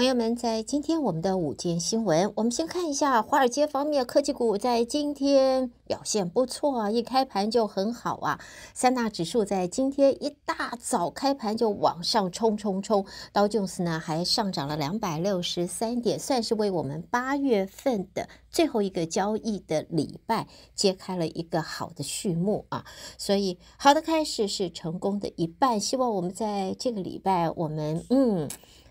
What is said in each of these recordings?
朋友们，在今天我们的午间新闻，我们先看一下华尔街方面，科技股在今天表现不错啊，一开盘就很好啊。三大指数在今天一大早开盘就往上冲冲冲，道琼斯呢还上涨了两百六十三点，算是为我们八月份的最后一个交易的礼拜揭开了一个好的序幕啊。所以，好的开始是成功的一半，希望我们在这个礼拜，我们嗯。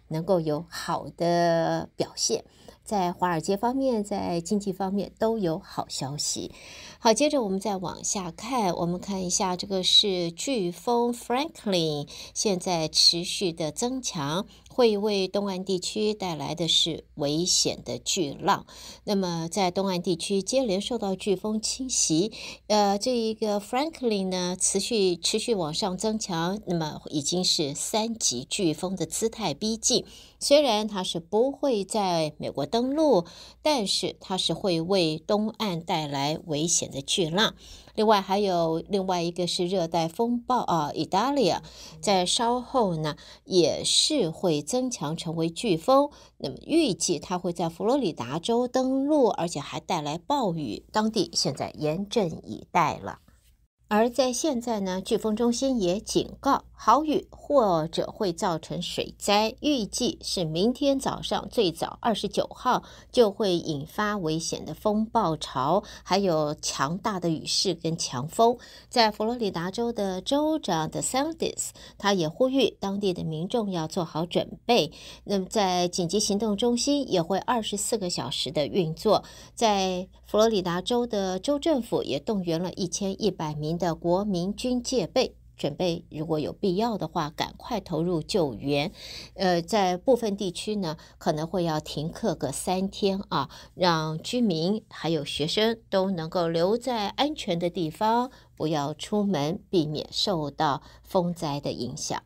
能够有好的表现，在华尔街方面，在经济方面都有好消息。好，接着我们再往下看，我们看一下这个是飓风 Franklin，现在持续的增强。会为东岸地区带来的是危险的巨浪。那么，在东岸地区接连受到飓风侵袭，呃，这一个 f r a n k l i n 呢，持续持续往上增强，那么已经是三级飓风的姿态逼近。虽然它是不会在美国登陆，但是它是会为东岸带来危险的巨浪。另外还有另外一个是热带风暴啊，意大利在稍后呢也是会增强成为飓风，那么预计它会在佛罗里达州登陆，而且还带来暴雨，当地现在严阵以待了。而在现在呢，飓风中心也警告。好雨或者会造成水灾，预计是明天早上最早二十九号就会引发危险的风暴潮，还有强大的雨势跟强风。在佛罗里达州的州长的 s a n d e s 他也呼吁当地的民众要做好准备。那么在紧急行动中心也会二十四个小时的运作。在佛罗里达州的州政府也动员了一千一百名的国民军戒备。准备，如果有必要的话，赶快投入救援。呃，在部分地区呢，可能会要停课个三天啊，让居民还有学生都能够留在安全的地方，不要出门，避免受到风灾的影响。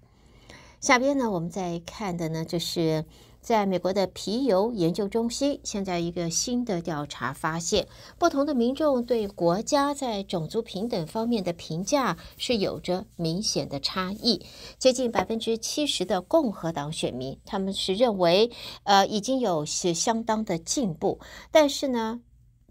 下边呢，我们再看的呢就是。在美国的皮尤研究中心，现在一个新的调查发现，不同的民众对国家在种族平等方面的评价是有着明显的差异。接近百分之七十的共和党选民，他们是认为，呃，已经有些相当的进步。但是呢，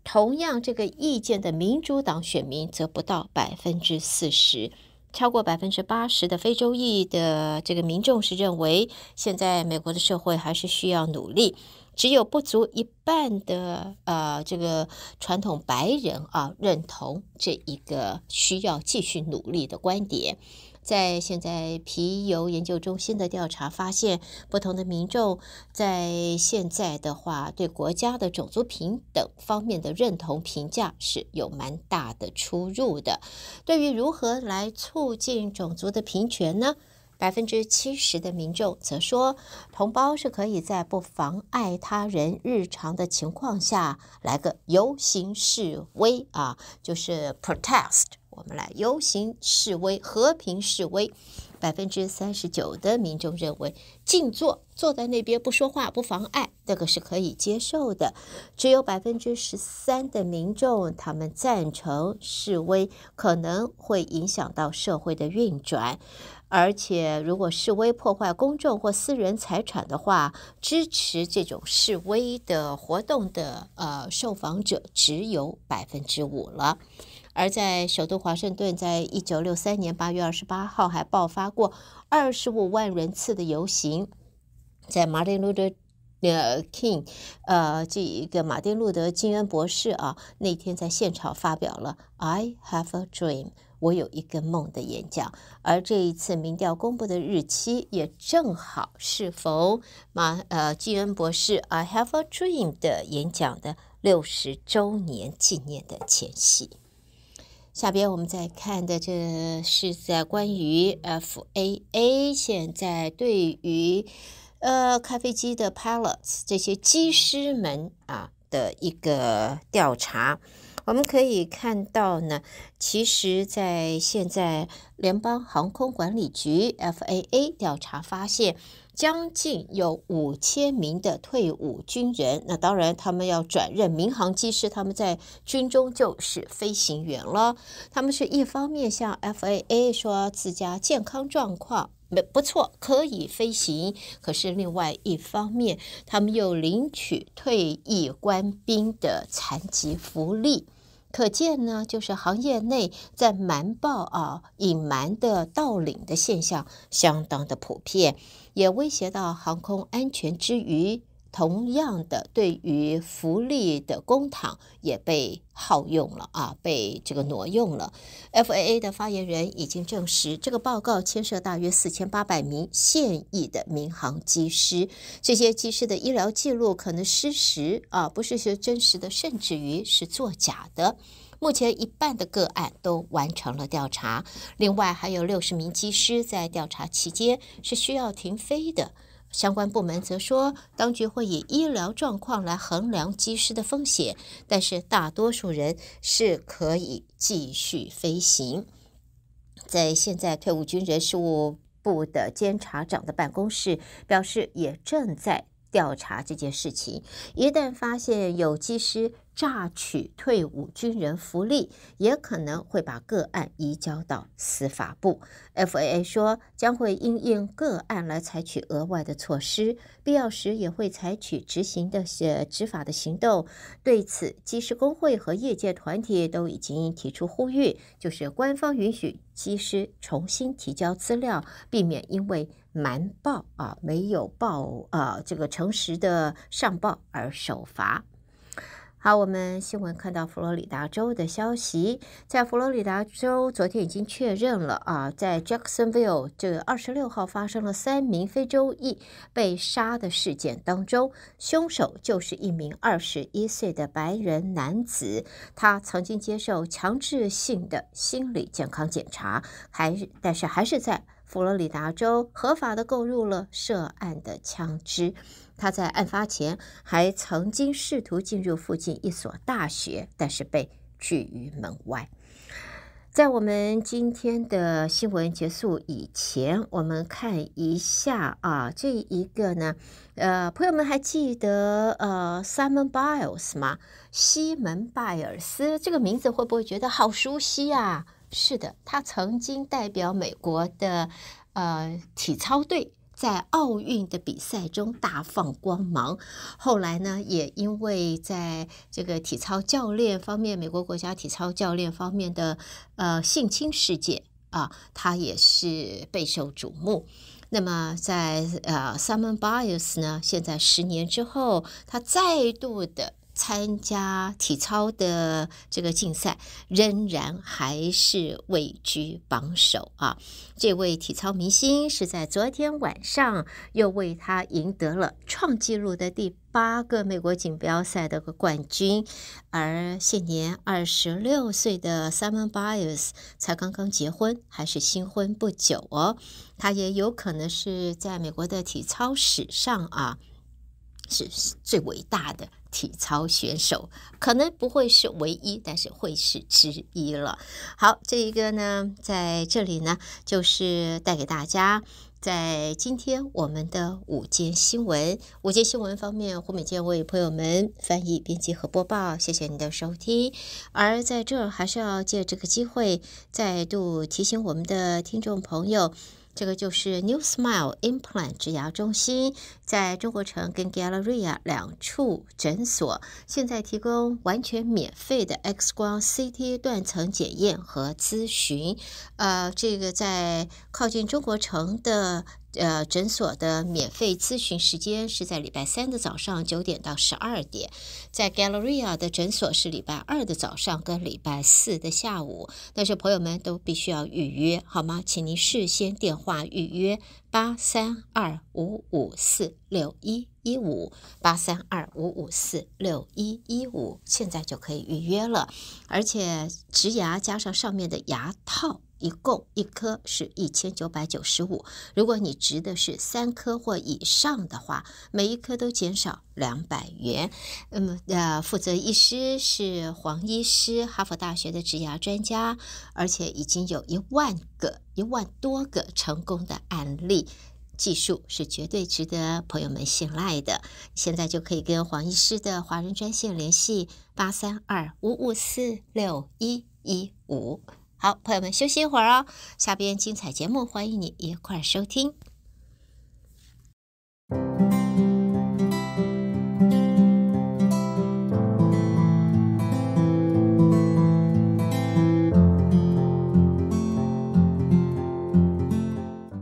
同样这个意见的民主党选民则不到百分之四十。超过百分之八十的非洲裔的这个民众是认为，现在美国的社会还是需要努力。只有不足一半的呃这个传统白人啊认同这一个需要继续努力的观点。在现在，皮尤研究中心的调查发现，不同的民众在现在的话，对国家的种族平等方面的认同评价是有蛮大的出入的。对于如何来促进种族的平权呢？百分之七十的民众则说，同胞是可以在不妨碍他人日常的情况下来个游行示威啊，就是 protest。我们来游行示威，和平示威。百分之三十九的民众认为，静坐坐在那边不说话不妨碍，这个是可以接受的。只有百分之十三的民众，他们赞成示威可能会影响到社会的运转，而且如果示威破坏公众或私人财产的话，支持这种示威的活动的呃受访者只有百分之五了。而在首都华盛顿，在一九六三年八月二十八号，还爆发过二十五万人次的游行。在马丁路德呃 King，呃这一个马丁路德金恩博士啊，那天在现场发表了 “I have a dream” 我有一个梦的演讲。而这一次民调公布的日期，也正好是逢马呃金恩博士 “I have a dream” 的演讲的六十周年纪念的前夕。下边我们再看的这是在关于 F A A 现在对于呃咖啡机的 pilots 这些机师们啊的一个调查，我们可以看到呢，其实在现在联邦航空管理局 F A A 调查发现。将近有五千名的退伍军人，那当然他们要转任民航机师，他们在军中就是飞行员了。他们是一方面向 FAA 说自家健康状况没不错，可以飞行；可是另外一方面，他们又领取退役官兵的残疾福利。可见呢，就是行业内在瞒报啊、隐瞒的倒领的现象相当的普遍。也威胁到航空安全之余，同样的，对于福利的公帑也被耗用了啊，被这个挪用了。F A A 的发言人已经证实，这个报告牵涉大约四千八百名现役的民航机师，这些技师的医疗记录可能失实啊，不是真实的，甚至于是作假的。目前一半的个案都完成了调查，另外还有六十名机师在调查期间是需要停飞的。相关部门则说，当局会以医疗状况来衡量机师的风险，但是大多数人是可以继续飞行。在现在退伍军人事务部的监察长的办公室表示，也正在。调查这件事情，一旦发现有技师榨取退伍军人福利，也可能会把个案移交到司法部。F A A 说将会因应个案来采取额外的措施，必要时也会采取执行的些执法的行动。对此，技师工会和业界团体都已经提出呼吁，就是官方允许技师重新提交资料，避免因为。瞒报啊，没有报啊，这个诚实的上报而受罚。好，我们新闻看到佛罗里达州的消息，在佛罗里达州昨天已经确认了啊，在 Jacksonville 这个二十六号发生了三名非洲裔被杀的事件当中，凶手就是一名二十一岁的白人男子，他曾经接受强制性的心理健康检查，还但是还是在。佛罗里达州合法的购入了涉案的枪支。他在案发前还曾经试图进入附近一所大学，但是被拒于门外。在我们今天的新闻结束以前，我们看一下啊，这一个呢，呃，朋友们还记得呃，Simon Biles 吗？西门拜尔斯这个名字会不会觉得好熟悉啊？是的，他曾经代表美国的呃体操队在奥运的比赛中大放光芒，后来呢，也因为在这个体操教练方面，美国国家体操教练方面的呃性侵事件啊，他也是备受瞩目。那么在呃 s i m o e Bias 呢，现在十年之后，他再度的。参加体操的这个竞赛，仍然还是位居榜首啊！这位体操明星是在昨天晚上又为他赢得了创纪录的第八个美国锦标赛的冠军。而现年二十六岁的 Simon b i a s 才刚刚结婚，还是新婚不久哦。他也有可能是在美国的体操史上啊。是最伟大的体操选手，可能不会是唯一，但是会是之一了。好，这一个呢，在这里呢，就是带给大家在今天我们的午间新闻。午间新闻方面，胡美健为朋友们翻译、编辑和播报，谢谢你的收听。而在这儿，还是要借这个机会，再度提醒我们的听众朋友。这个就是 New Smile Implant 牙中心，在中国城跟 Galleria 两处诊所，现在提供完全免费的 X 光、CT 断层检验和咨询。呃，这个在靠近中国城的。呃，诊所的免费咨询时间是在礼拜三的早上九点到十二点，在 Galleria 的诊所是礼拜二的早上跟礼拜四的下午，但是朋友们都必须要预约，好吗？请您事先电话预约八三二五五四六一一五八三二五五四六一一五，现在就可以预约了，而且植牙加上上面的牙套。一共一颗是一千九百九十五，如果你植的是三颗或以上的话，每一颗都减少两百元。那么，呃，负责医师是黄医师，哈佛大学的植牙专家，而且已经有一万个、一万多个成功的案例，技术是绝对值得朋友们信赖的。现在就可以跟黄医师的华人专线联系：八三二五五四六一一五。好，朋友们，休息一会儿啊，下边精彩节目，欢迎你一块收听。